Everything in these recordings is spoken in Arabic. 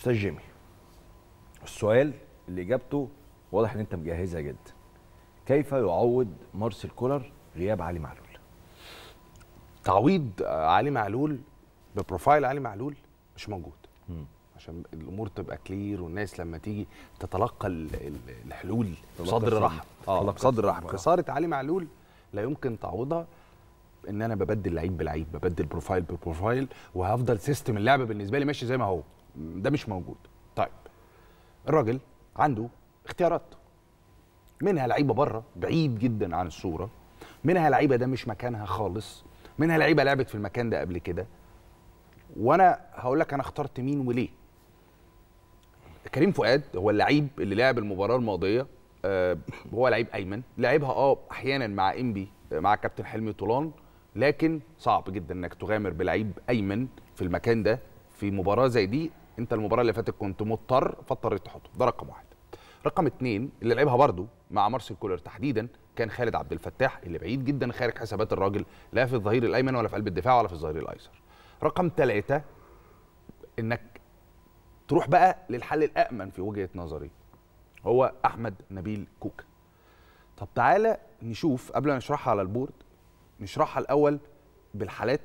استاذ جيمي السؤال اللي اجابته واضح ان انت مجهزها جدا كيف يعوض مارسيل كولر غياب علي معلول تعويض علي معلول ببروفايل علي معلول مش موجود م. عشان الامور تبقى كلير والناس لما تيجي تتلقى الحلول صدر رحب اه صدر رحب خساره علي معلول لا يمكن تعويضها ان انا ببدل لعيب بلعيب ببدل بروفايل ببروفايل وهفضل سيستم اللعبه بالنسبه لي ماشي زي ما هو ده مش موجود طيب الراجل عنده اختيارات منها لعيبه بره بعيد جدا عن الصوره منها لعيبه ده مش مكانها خالص منها لعيبه لعبت في المكان ده قبل كده وانا هقول لك انا اخترت مين وليه كريم فؤاد هو اللعيب اللي لعب المباراه الماضيه آه هو لعيب ايمن لعبها اه احيانا مع انبي مع كابتن حلمي طولان لكن صعب جدا انك تغامر بلعيب ايمن في المكان ده في مباراه زي دي انت المباراه اللي فاتت كنت مضطر فاضطريت تحطه ده رقم واحد رقم اتنين اللي لعبها برده مع مارسيل كولر تحديدا كان خالد عبد الفتاح اللي بعيد جدا خارج حسابات الراجل لا في الظهير الايمن ولا في قلب الدفاع ولا في الظهير الايسر رقم ثلاثة انك تروح بقى للحل الامن في وجهه نظري هو احمد نبيل كوكا طب تعالى نشوف قبل ما نشرحها على البورد نشرحها الاول بالحالات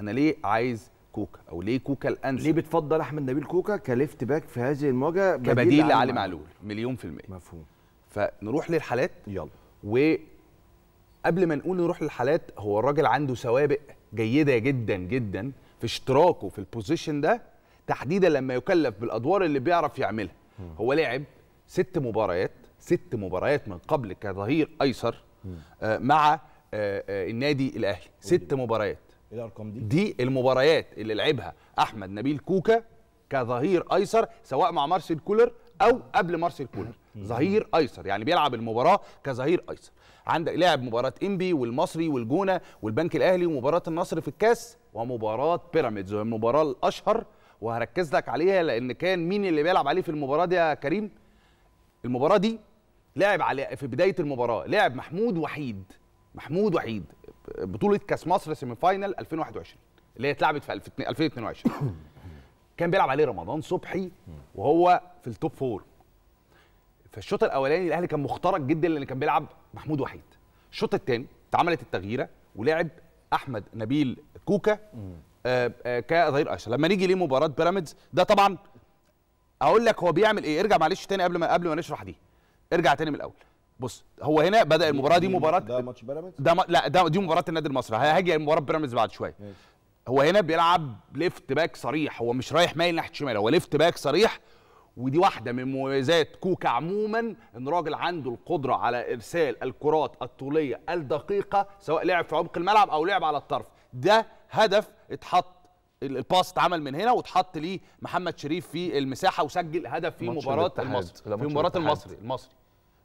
انا ليه عايز كوكا او ليه كوكا الانسب ليه بتفضل احمد نبيل كوكا كليفت باك في هذه المواجهه كبديل لعلي معلول مليون في الميه مفهوم فنروح للحالات يلا وقبل ما نقول نروح للحالات هو الراجل عنده سوابق جيده جدا جدا في اشتراكه في البوزيشن ده تحديدا لما يكلف بالادوار اللي بيعرف يعملها هو لعب ست مباريات ست مباريات من قبل كظهير ايسر آه مع آه, آه، النادي الاهلي ست مباريات ايه الارقام دي؟ دي المباريات اللي لعبها احمد نبيل كوكا كظهير ايسر سواء مع مارسيل كولر او قبل مارسيل كولر ظهير ايسر يعني بيلعب المباراه كظهير ايسر عندك لعب مباراه انبي والمصري والجونه والبنك الاهلي ومباراه النصر في الكاس ومباراه بيراميدز المباراه الاشهر وهركز لك عليها لان كان مين اللي بيلعب عليه في المباراه دي يا كريم المباراه دي لعب على في بدايه المباراه لعب محمود وحيد محمود وحيد بطوله كاس مصر سيمي فاينل 2021 اللي هي اتلعبت في 2022 كان بيلعب عليه رمضان صبحي وهو في التوب فور فالشوط الاولاني الاهلي كان مخترق جدا لان كان بيلعب محمود وحيد الشوط الثاني اتعملت التغييره ولعب احمد نبيل كوكا آه، آه، كظهير ايسر لما نيجي لمباراه بيراميدز ده طبعا اقول لك هو بيعمل ايه ارجع معلش تاني قبل ما قبل ما نشرح دي ارجع تاني من الاول بص هو هنا بدا المباراه دي مباراه ده ماتش بيراميدز ده ما لا ده دي مباراه النادي المصري هاجي مباراه بيراميدز بعد شويه هو هنا بيلعب ليفت باك صريح هو مش رايح مايل ناحيه الشمال هو ليفت باك صريح ودي واحده من مميزات كوكا عموما ان راجل عنده القدره على ارسال الكرات الطوليه الدقيقه سواء لعب في عمق الملعب او لعب على الطرف ده هدف اتحط الباس اتعمل من هنا واتحط ليه محمد شريف في المساحه وسجل هدف في مباراه المصري في مباراه المصري المصري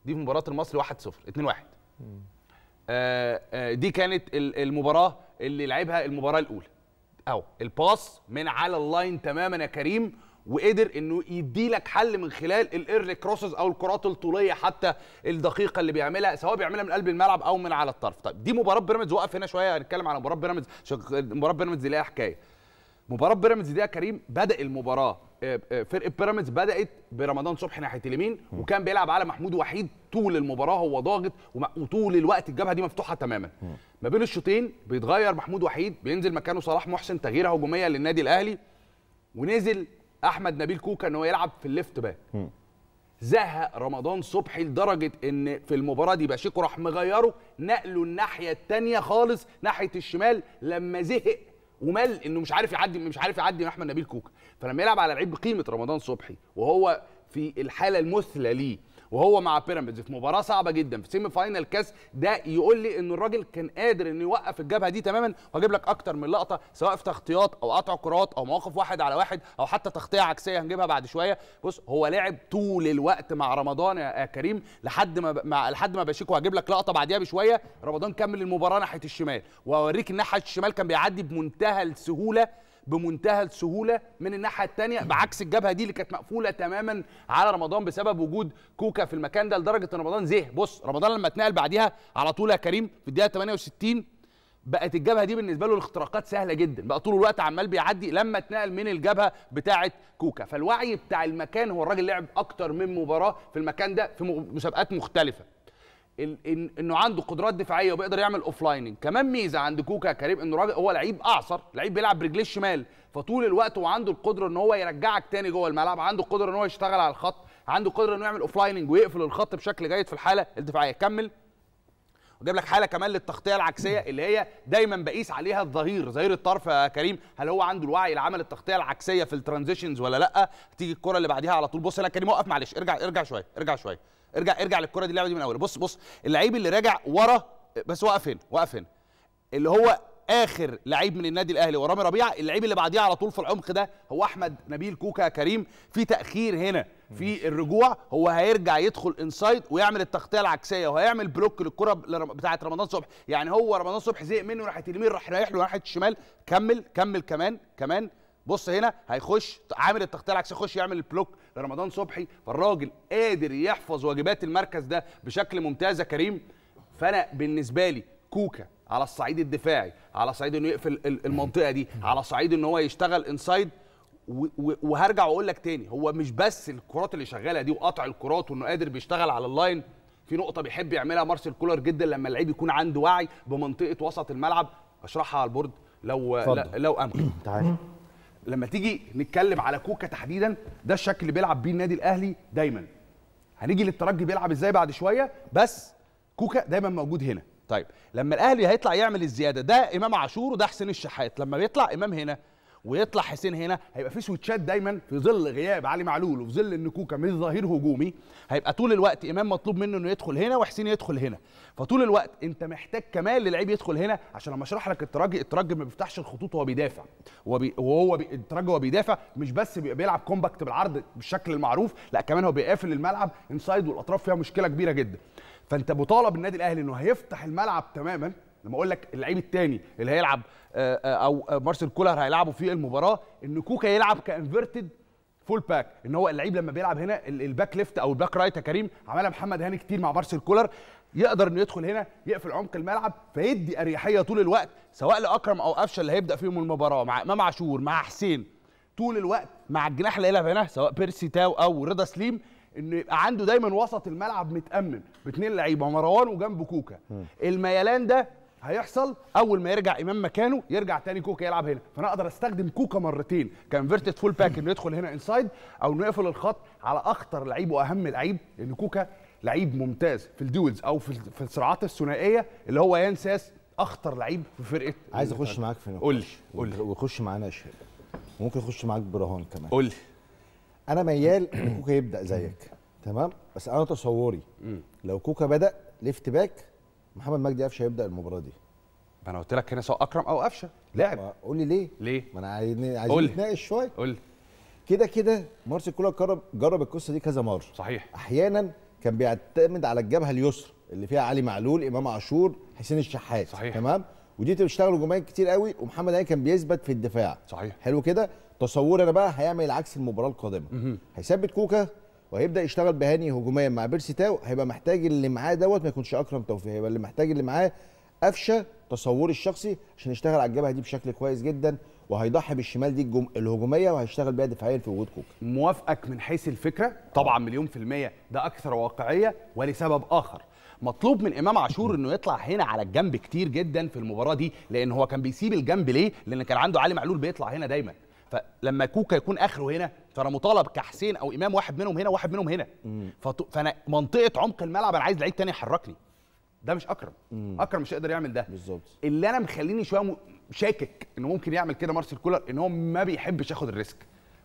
دي في مباراه المصري 1-0 2-1 آه، آه، دي كانت المباراه اللي لعبها المباراه الاولى اهو الباص من على اللاين تماما يا كريم وقدر انه يدي لك حل من خلال الايرلي كروسز او الكرات الطوليه حتى الدقيقه اللي بيعملها سواء بيعملها من قلب الملعب او من على الطرف طيب دي مباراه بيراميدز وقف هنا شويه هنتكلم على مباراه بيراميدز مباراه بيراميدز ليها حكايه مباراه بيراميدز دي يا كريم بدا المباراه آه، آه، فرقه بيراميدز بدات برمضان صبحي ناحيه اليمين وكان بيلعب على محمود وحيد طول المباراه هو ضاغط وطول الوقت الجبهه دي مفتوحه تماما ما بين الشوطين بيتغير محمود وحيد بينزل مكانه صلاح محسن تغييره هجوميه للنادي الاهلي ونزل احمد نبيل كوكا ان هو يلعب في الليفت باك زهق رمضان صبحي لدرجه ان في المباراه دي باشيكو راح مغيره نقله الناحيه الثانيه خالص ناحيه الشمال لما زهق ومل انه مش عارف يعدي مش عارف يعدي احمد نبيل كوكا فلما يلعب على لعيب بقيمه رمضان صبحي وهو في الحاله المثلى ليه وهو مع بيراميدز في مباراه صعبه جدا في سيمي فاينال كاس ده يقول لي ان الراجل كان قادر انه يوقف الجبهه دي تماما واجيب لك اكتر من لقطه سواء في تغطيات او قطع كرات او مواقف واحد على واحد او حتى تغطيه عكسيه هنجيبها بعد شويه بص هو لعب طول الوقت مع رمضان يا كريم لحد ما, ما لحد ما بشيك وهجيب لك لقطه بعديها بشويه رمضان كمل المباراه ناحيه الشمال واوريك الناحيه الشمال كان بيعدي بمنتهى السهوله بمنتهى السهوله من الناحيه الثانيه بعكس الجبهه دي اللي كانت مقفوله تماما على رمضان بسبب وجود كوكا في المكان ده لدرجه ان رمضان زه بص رمضان لما اتنقل بعديها على طول يا كريم في الدقيقه 68 بقت الجبهه دي بالنسبه له الاختراقات سهله جدا بقى طول الوقت عمال بيعدي لما اتنقل من الجبهه بتاعه كوكا فالوعي بتاع المكان هو الراجل لعب اكتر من مباراه في المكان ده في مسابقات مختلفه انه عنده قدرات دفاعيه وبيقدر يعمل اوف لايننج كمان ميزه عند كوكا كريم انه راجل هو لعيب اعصر لعيب بيلعب برجليه الشمال فطول الوقت وعنده القدره ان هو يرجعك تاني جوه الملعب عنده القدره ان هو يشتغل على الخط عنده القدره انه يعمل اوف لايننج ويقفل الخط بشكل جيد في الحاله الدفاعيه كمل وجايب لك حاله كمان للتغطيه العكسيه اللي هي دايما بقيس عليها الظهير ظهير الطرف يا كريم هل هو عنده الوعي لعمل التغطيه العكسيه في الترانزيشنز ولا لا تيجي الكره اللي بعديها على طول بص لا كريم وقف معلش ارجع ارجع شويه ارجع شويه ارجع ارجع للكره دي اللعبه دي من اول بص بص اللعيب اللي راجع ورا بس واقف هنا واقف هنا اللي هو اخر لعيب من النادي الاهلي ورامي ربيعه اللعيب اللي بعديه على طول في العمق ده هو احمد نبيل كوكا كريم في تاخير هنا في الرجوع هو هيرجع يدخل انسايد ويعمل التغطيه العكسيه وهيعمل بلوك للكره بتاعه رمضان صبحي يعني هو رمضان صبحي زهق منه ناحيه اليمين راح رايح له ناحيه الشمال كمل كمل كمان كمان بص هنا هيخش عامل التغطيه العكسيه يخش يعمل البلوك لرمضان صبحي فالراجل قادر يحفظ واجبات المركز ده بشكل ممتاز يا كريم فانا بالنسبه لي كوكا على الصعيد الدفاعي على صعيد انه يقفل المنطقه دي على صعيد ان هو يشتغل انسايد وهرجع واقول لك تاني هو مش بس الكرات اللي شغاله دي وقطع الكرات وانه قادر بيشتغل على اللاين في نقطه بيحب يعملها مارسيل كولر جدا لما اللعيب يكون عنده وعي بمنطقه وسط الملعب اشرحها على البورد لو لو امكن تعالى لما تيجي نتكلم على كوكا تحديدا ده الشكل اللي بيلعب بيه النادي الاهلي دايما هنيجي للترجي بيلعب ازاي بعد شويه بس كوكا دايما موجود هنا طيب لما الاهلي هيطلع يعمل الزياده ده امام عاشور وده حسين الشحات لما بيطلع امام هنا ويطلع حسين هنا هيبقى في سويتشات دايما في ظل غياب علي معلول وفي ظل ان كوكا مش ظهير هجومي هيبقى طول الوقت امام مطلوب منه انه يدخل هنا وحسين يدخل هنا فطول الوقت انت محتاج كمان للعيب يدخل هنا عشان لما اشرح لك الترجي الترجي ما بيفتحش الخطوط وهو بيدافع وبي وهو بي الترجي وهو بيدافع مش بس بيلعب كومباكت بالعرض بالشكل المعروف لا كمان هو بيقفل الملعب انسايد والاطراف فيها مشكله كبيره جدا فانت مطالب النادي الاهلي انه هيفتح الملعب تماما لما اقول لك اللعيب الثاني اللي هيلعب آه، آه، او آه، مارسيل كولر هيلعبه في المباراه ان كوكا يلعب كانفيرتد فول باك ان هو اللعيب لما بيلعب هنا الباك ليفت او الباك رايت يا كريم عملها محمد هاني كتير مع مارسيل كولر يقدر انه يدخل هنا يقفل عمق الملعب فيدي اريحيه طول الوقت سواء لاكرم او قفشه اللي هيبدا فيهم المباراه مع امام عاشور مع حسين طول الوقت مع الجناح اللي هيلعب هنا سواء بيرسي تاو او رضا سليم انه يبقى عنده دايما وسط الملعب متامن باثنين لعيبه مروان وجنب كوكا الميلان ده هيحصل اول ما يرجع امام مكانه يرجع تاني كوكا يلعب هنا فانا اقدر استخدم كوكا مرتين كانفيرتد فول باك انه يدخل هنا انسايد او انه يقفل الخط على اخطر لعيب واهم لعيب ان كوكا لعيب ممتاز في الديولز او في في الصراعات الثنائيه اللي هو ينساس اخطر لعيب في فرقه عايز اخش معاك في قول لي قول لي ويخش معانا شهاب وممكن اخش معاك برهان كمان قول لي انا ميال ان كوكا يبدا زيك تمام بس انا تصوري لو كوكا بدا ليفت باك محمد مجدي قفشه هيبدا المباراه دي ما انا قلت لك هنا سواء اكرم او قفشه لاعب آه. قول لي ليه ليه ما انا عايزين نتناقش شويه قول لي كده كده مارسيل كولر جرب جرب القصه دي كذا مره صحيح احيانا كان بيعتمد على الجبهه اليسرى اللي فيها علي معلول امام عاشور حسين الشحات صحيح تمام ودي بتشتغل جماهير كتير قوي ومحمد علي كان بيثبت في الدفاع صحيح حلو كده تصور انا بقى هيعمل عكس المباراه القادمه هيثبت كوكا وهيبدا يشتغل بهاني هجوميا مع بيرسي تاو هيبقى محتاج اللي معاه دوت ما يكونش اكرم توفيق هيبقى اللي محتاج اللي معاه قفشه تصوري الشخصي عشان يشتغل على الجبهه دي بشكل كويس جدا وهيضحي بالشمال دي الجم... الهجوميه وهيشتغل بيها دفاعيا في وجود كوكا موافقك من حيث الفكره طبعا مليون في الميه ده اكثر واقعيه ولسبب اخر مطلوب من امام عاشور انه يطلع هنا على الجنب كتير جدا في المباراه دي لان هو كان بيسيب الجنب ليه لان كان عنده علي معلول بيطلع هنا دايما فلما كوكا يكون اخره هنا فانا مطالب كحسين او امام واحد منهم هنا واحد منهم هنا فط... فانا منطقه عمق الملعب انا عايز لعيب تاني يحركني ده مش اكرم مم. اكرم مش هيقدر يعمل ده بالظبط اللي انا مخليني شويه شاكك انه ممكن يعمل كده مارسيل كولر ان هو ما بيحبش ياخد الريسك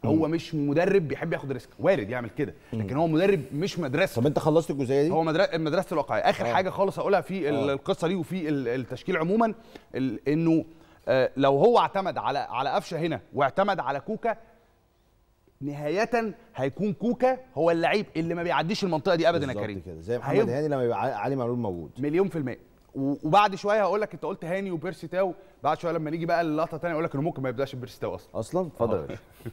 مم. هو مش مدرب بيحب ياخد ريسك وارد يعمل كده لكن هو مدرب مش مدرسه طب انت خلصت الجزئيه دي هو مدرسه الواقعيه اخر أوه. حاجه خالص هقولها في أوه. آه. القصه دي وفي التشكيل عموما انه آه، لو هو اعتمد على على قفشه هنا واعتمد على كوكا نهايه هيكون كوكا هو اللعيب اللي ما بيعديش المنطقه دي ابدا يا كريم كده زي محمد هاني لما يبقى علي معلول موجود مليون في الميه وبعد شويه هقول لك انت قلت هاني وبيرسي تاو بعد شويه لما نيجي بقى للقطه الثانيه اقول لك انه ممكن ما يبداش بيرسي تاو اصلا اصلا اتفضل آه.